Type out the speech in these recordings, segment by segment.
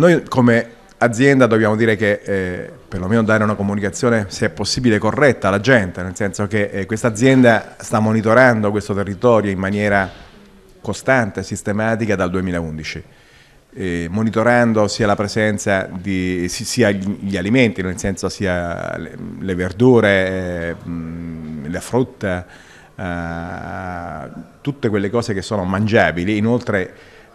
noi come azienda dobbiamo dire che eh, perlomeno dare una comunicazione se è possibile corretta alla gente, nel senso che eh, questa azienda sta monitorando questo territorio in maniera costante, sistematica dal 2011. Eh, monitorando sia la presenza di sia gli alimenti, nel senso sia le, le verdure, eh, mh, la frutta, eh, tutte quelle cose che sono mangiabili, inoltre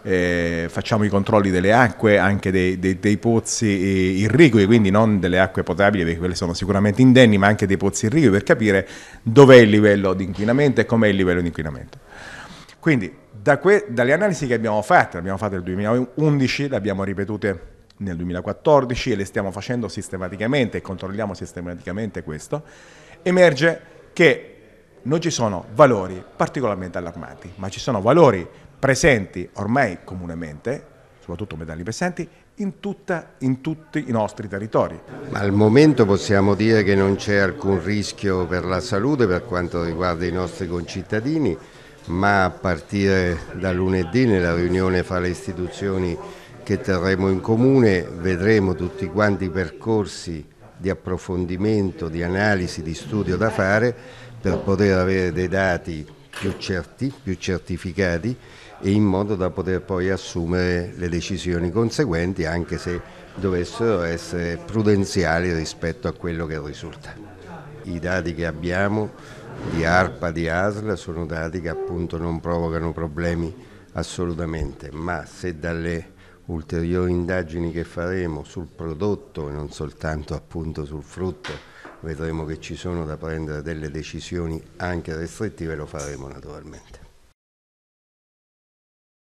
eh, facciamo i controlli delle acque, anche dei, dei, dei pozzi eh, irrigui, quindi non delle acque potabili, perché quelle sono sicuramente indenni, ma anche dei pozzi irrigui per capire dov'è il livello di inquinamento e com'è il livello di inquinamento. Quindi da que- dalle analisi che abbiamo fatto, abbiamo fatto nel 2011, le abbiamo ripetute nel 2014 e le stiamo facendo sistematicamente e controlliamo sistematicamente questo, emerge che non ci sono valori particolarmente allarmanti, ma ci sono valori presenti ormai comunemente, soprattutto metalli pesanti, in, tutta, in, tutti i nostri territori. Ma al momento possiamo dire che non c'è alcun rischio per la salute per quanto riguarda i nostri concittadini, ma a partire da lunedì nella riunione fra le istituzioni che terremo in comune vedremo tutti quanti i percorsi di approfondimento, di analisi, di studio da fare per poter avere dei dati più certi, più certificati e in modo da poter poi assumere le decisioni conseguenti anche se dovessero essere prudenziali rispetto a quello che risulta. I dati che abbiamo di ARPA, di ASL sono dati che appunto non provocano problemi assolutamente, ma se dalle ulteriori indagini che faremo sul prodotto e non soltanto appunto sul frutto, vedremo che ci sono da prendere delle decisioni anche restrittive, e lo faremo naturalmente.